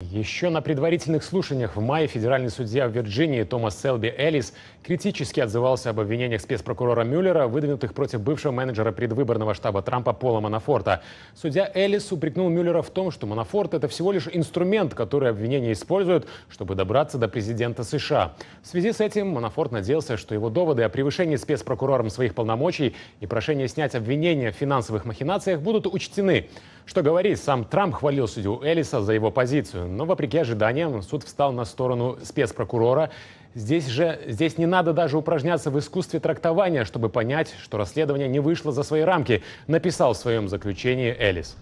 Еще на предварительных слушаниях в мае федеральный судья в Вирджинии Томас Селби Эллис критически отзывался об обвинениях спецпрокурора Мюллера, выдвинутых против бывшего менеджера предвыборного штаба Трампа Пола Манафорта. Судья Эллис упрекнул Мюллера в том, что Манафорт – это всего лишь инструмент, который обвинения используют, чтобы добраться до президента США. В связи с этим Манафорт надеялся, что его доводы о превышении спецпрокурором своих полномочий и прошение снять обвинения в финансовых махинациях будут учтены. Что говорить, сам Трамп хвалил судью Эллиса за его позицию. Но, вопреки ожиданиям, суд встал на сторону спецпрокурора. Здесь же здесь не надо даже упражняться в искусстве трактования, чтобы понять, что расследование не вышло за свои рамки, написал в своем заключении Элис.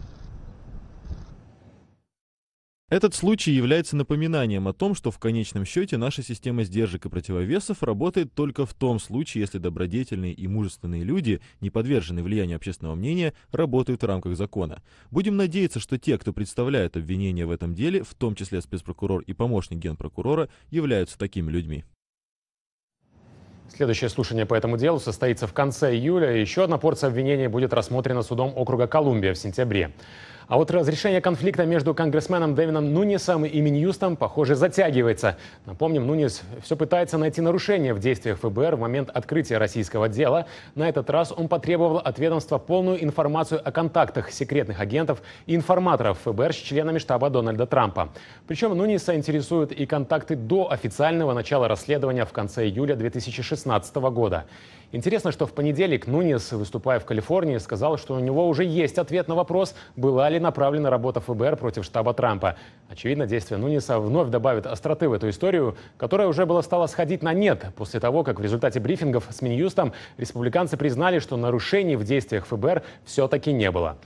Этот случай является напоминанием о том, что в конечном счете наша система сдержек и противовесов работает только в том случае, если добродетельные и мужественные люди, не подверженные влиянию общественного мнения, работают в рамках закона. Будем надеяться, что те, кто представляет обвинения в этом деле, в том числе спецпрокурор и помощник генпрокурора, являются такими людьми. Следующее слушание по этому делу состоится в конце июля. Еще одна порция обвинения будет рассмотрена судом округа Колумбия в сентябре. А вот разрешение конфликта между конгрессменом Дэвином Нунисом и Минюстом, похоже, затягивается. Напомним, Нунис все пытается найти нарушения в действиях ФБР в момент открытия российского дела. На этот раз он потребовал от ведомства полную информацию о контактах секретных агентов и информаторов ФБР с членами штаба Дональда Трампа. Причем Нуниса интересуют и контакты до официального начала расследования в конце июля 2016 года. Интересно, что в понедельник Нунис, выступая в Калифорнии, сказал, что у него уже есть ответ на вопрос, была ли направлена работа ФБР против штаба Трампа. Очевидно, действия Нуниса вновь добавят остроты в эту историю, которая уже была стала сходить на нет после того, как в результате брифингов с Минюстом республиканцы признали, что нарушений в действиях ФБР все-таки не было.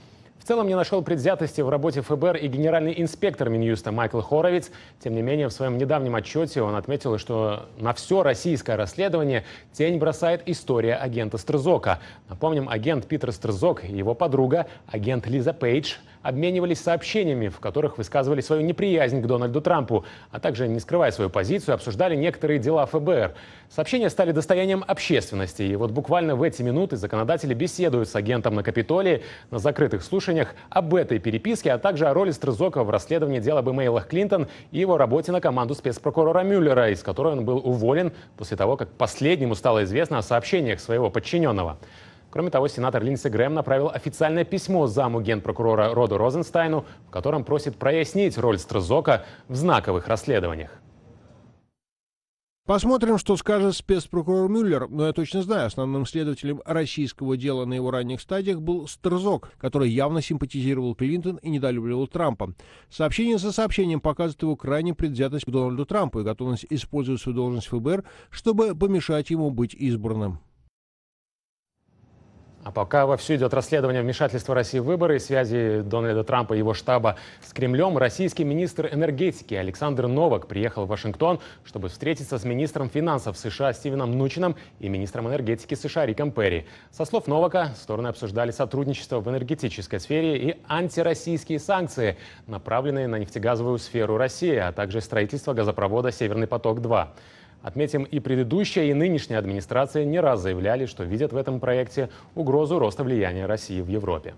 В целом не нашел предвзятости в работе ФБР и генеральный инспектор Минюста Майкл Хоровиц. Тем не менее, в своем недавнем отчете он отметил, что на все российское расследование тень бросает история агента Стрзока. Напомним, агент Питер Стрзок и его подруга, агент Лиза Пейдж – обменивались сообщениями, в которых высказывали свою неприязнь к Дональду Трампу, а также, не скрывая свою позицию, обсуждали некоторые дела ФБР. Сообщения стали достоянием общественности. И вот буквально в эти минуты законодатели беседуют с агентом на Капитолии на закрытых слушаниях об этой переписке, а также о роли Стрызока в расследовании дела об имейлах Клинтон и его работе на команду спецпрокурора Мюллера, из которой он был уволен после того, как последнему стало известно о сообщениях своего подчиненного. Кроме того, сенатор Линдси Грэм направил официальное письмо заму генпрокурора Роду Розенстайну, в котором просит прояснить роль Стрзока в знаковых расследованиях. Посмотрим, что скажет спецпрокурор Мюллер, но я точно знаю, основным следователем российского дела на его ранних стадиях был Стрзок, который явно симпатизировал Клинтон и недолюбливал Трампа. Сообщение за сообщением показывает его крайне предвзятость к Дональду Трампу и готовность использовать свою должность ФБР, чтобы помешать ему быть избранным. А пока вовсю идет расследование вмешательства России в выборы и связи Дональда Трампа и его штаба с Кремлем, российский министр энергетики Александр Новак приехал в Вашингтон, чтобы встретиться с министром финансов США Стивеном Нучином и министром энергетики США Риком Перри. Со слов Новака, стороны обсуждали сотрудничество в энергетической сфере и антироссийские санкции, направленные на нефтегазовую сферу России, а также строительство газопровода «Северный поток-2». Отметим, и предыдущая, и нынешняя администрация не раз заявляли, что видят в этом проекте угрозу роста влияния России в Европе.